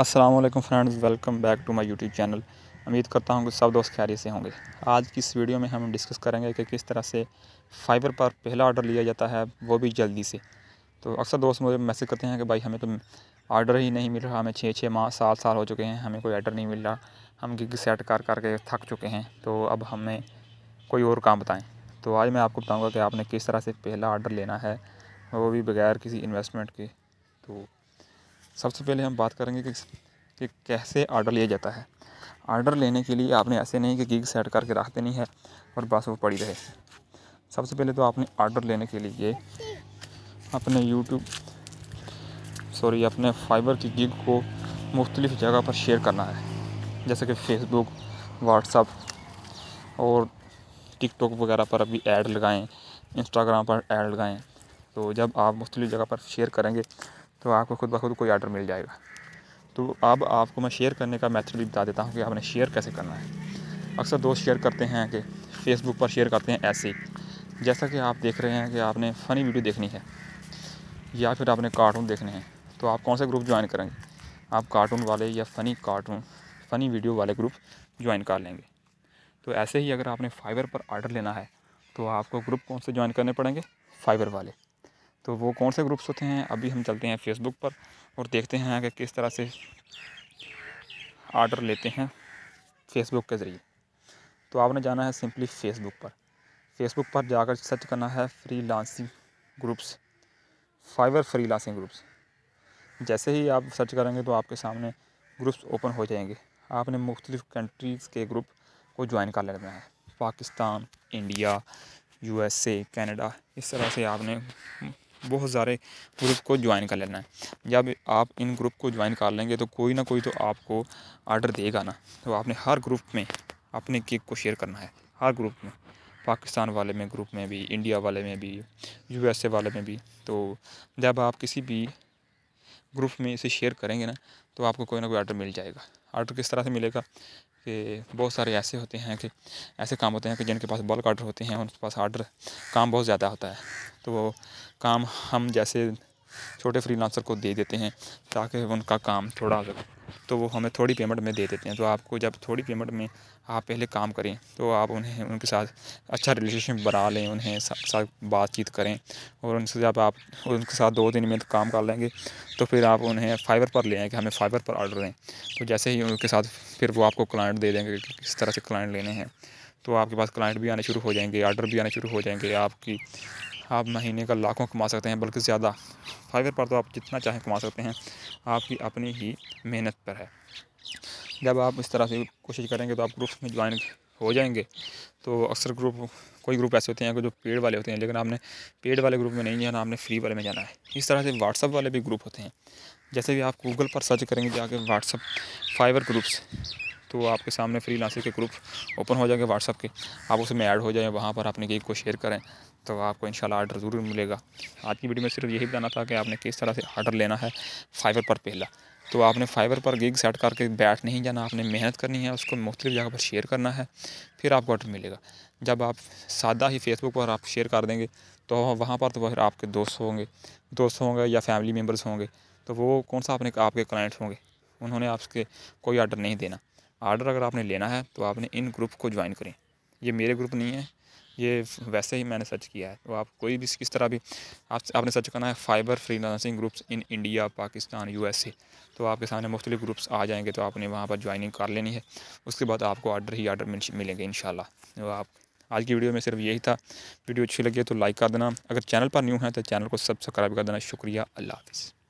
Aslam friends welcome back to my YouTube channel उम्मीद करता हूँ कि सब दोस्त खैरी से होंगे आज की इस वीडियो में हम डिस्कस करेंगे कि किस तरह से फाइबर पर पहला ऑर्डर लिया जाता है वो भी जल्दी से तो अक्सर दोस्त मुझे मैसेज करते हैं कि भाई हमें तो ऑर्डर ही नहीं मिल रहा हमें छः छः माह साल साल हो चुके हैं हमें कोई ऑर्डर नहीं मिल रहा हम गिग सेट कर करके थक चुके हैं तो अब हमें कोई और काम बताएँ तो आज मैं आपको बताऊँगा कि आपने किस तरह से पहला ऑर्डर लेना है वो भी बगैर किसी इन्वेस्टमेंट के तो सबसे पहले हम बात करेंगे कि, कि कैसे आर्डर लिया जाता है आर्डर लेने के लिए आपने ऐसे नहीं कि गिग सेट करके रख देनी है और बस वो पड़ी रहे सबसे पहले तो आपने आर्डर लेने के लिए अपने यूट्यूब सॉरी अपने फाइबर की गिग को मुख्तलिफ़ जगह पर शेयर करना है जैसे कि फेसबुक व्हाट्सअप और टिकटॉक वगैरह पर अभी ऐड लगाएं इंस्टाग्राम पर ऐड लगाएं तो जब आप मुख्तलिफ़ जगह पर शेयर करेंगे तो आपको खुद ब खुद कोई आर्डर मिल जाएगा तो अब आपको मैं शेयर करने का मेथड भी बता देता हूँ कि आपने शेयर कैसे करना है अक्सर दोस्त शेयर करते हैं कि फेसबुक पर शेयर करते हैं ऐसे जैसा कि आप देख रहे हैं कि आपने फ़नी वीडियो देखनी है या फिर आपने कार्टून देखने हैं तो आप कौन सा ग्रुप ज्वाइन करेंगे आप कार्टून वाले या फ़नी कार्टून फ़नी वीडियो वाले ग्रुप ज्वाइन कर लेंगे तो ऐसे ही अगर आपने फाइबर पर आर्डर लेना है तो आपको ग्रुप कौन से ज्वाइन करने पड़ेंगे फाइबर वाले तो वो कौन से ग्रुप्स होते हैं अभी हम चलते हैं फेसबुक पर और देखते हैं कि किस तरह से आर्डर लेते हैं फेसबुक के ज़रिए तो आपने जाना है सिंपली फेसबुक पर फेसबुक पर जाकर सर्च करना है freelancing groups Fiverr freelancing groups जैसे ही आप सर्च करेंगे तो आपके सामने ग्रुप्स ओपन हो जाएंगे आपने मुख्तलिफ़ कंट्रीज़ के ग्रुप को ज्वाइन कर लेना है पाकिस्तान इंडिया यूएसए कनाडा इस तरह से आपने बहुत सारे ग्रुप को ज्वाइन कर लेना है जब आप इन ग्रुप को ज्वाइन कर लेंगे तो कोई ना कोई तो आपको आर्डर देगा ना तो आपने हर ग्रुप में अपने केक को शेयर करना है हर ग्रुप में पाकिस्तान वाले में ग्रुप में भी इंडिया वाले में भी यू वाले में भी तो जब आप किसी भी ग्रुप में इसे शेयर करेंगे ना तो आपको कोई ना कोई आर्डर मिल जाएगा आर्डर किस तरह से मिलेगा कि बहुत सारे ऐसे होते हैं कि ऐसे काम होते हैं कि जिनके पास बल्क आर्डर होते हैं उनके पास आर्डर काम बहुत ज़्यादा होता है तो वो काम हम जैसे छोटे फ्री को दे देते हैं ताकि उनका काम थोड़ा तो वो हमें थोड़ी पेमेंट में दे देते हैं तो आपको जब थोड़ी पेमेंट में आप पहले काम करें तो आप उन्हें उनके साथ अच्छा रिलेशनशिप बना लें उन्हें साथ बातचीत करें और उनसे जब आप उनके साथ दो दिन में तो काम कर लेंगे तो फिर आप उन्हें फाइबर पर ले आएँ कि हमें फाइबर पर ऑर्डर दें तो जैसे ही उनके साथ फिर वो आपको क्लाइंट दे देंगे कि किस तरह से क्लाइंट लेने हैं तो आपके पास क्लाइंट भी आने शुरू हो जाएंगे ऑर्डर भी आने शुरू हो जाएंगे आपकी आप महीने का लाखों कमा सकते हैं बल्कि ज़्यादा फाइवर पर तो आप जितना चाहें कमा सकते हैं आपकी अपनी ही मेहनत पर है जब आप इस तरह से कोशिश करेंगे तो आप ग्रुप में ज्वाइन हो जाएंगे तो अक्सर ग्रुप कोई ग्रुप ऐसे होते हैं जो पेड वाले होते हैं लेकिन आपने पेड वाले ग्रुप में नहीं जाना आपने फ्री वाले में जाना है इस तरह से व्हाट्सअप वाले भी ग्रुप होते हैं जैसे भी आप गूगल पर सर्च करेंगे जाके व्हाट्सअप फाइवर ग्रुप्स तो आपके सामने फ्री के ग्रुप ओपन हो जाएंगे व्हाट्सअप के आप उसमें ऐड हो जाएँ वहाँ पर अपने केक को शेयर करें तो आपको इन आर्डर ज़रूर मिलेगा आज की वीडियो में सिर्फ यही बताना था कि आपने किस तरह से आर्डर लेना है फाइबर पर पहला तो आपने फाइबर पर गिग सेट करके बैठ नहीं जाना आपने मेहनत करनी है उसको मुख्तलिफ जगह पर शेयर करना है फिर आपको ऑर्डर मिलेगा जब आप सादा ही फेसबुक पर आप शेयर कर देंगे तो वहाँ पर तो फिर आपके दोस्त होंगे दोस्त होंगे या फैमिली मेम्बर्स होंगे तो वो कौन सा अपने आपके क्लाइंट होंगे उन्होंने आपके कोई आर्डर नहीं देना आर्डर अगर आपने लेना है तो आपने इन ग्रुप को ज्वाइन करें ये मेरे ग्रुप नहीं है ये वैसे ही मैंने सर्च किया है तो आप कोई भी किस तरह भी आप आपने सर्च करना है Fiverr freelancing groups in India Pakistan USA तो आपके सामने मुख्तलि ग्रुप्स आ जाएंगे तो आपने वहाँ पर ज्वाइनिंग कर लेनी है उसके बाद आपको आर्डर ही आर्डर मिलेंगे इन तो आप आज की वीडियो में सिर्फ यही था वीडियो अच्छी लगी तो लाइक कर देना अगर चैनल पर न्यू है तो चैनल को सब्सक्राइब कर देना शुक्रिया अल्लाह हाफिज़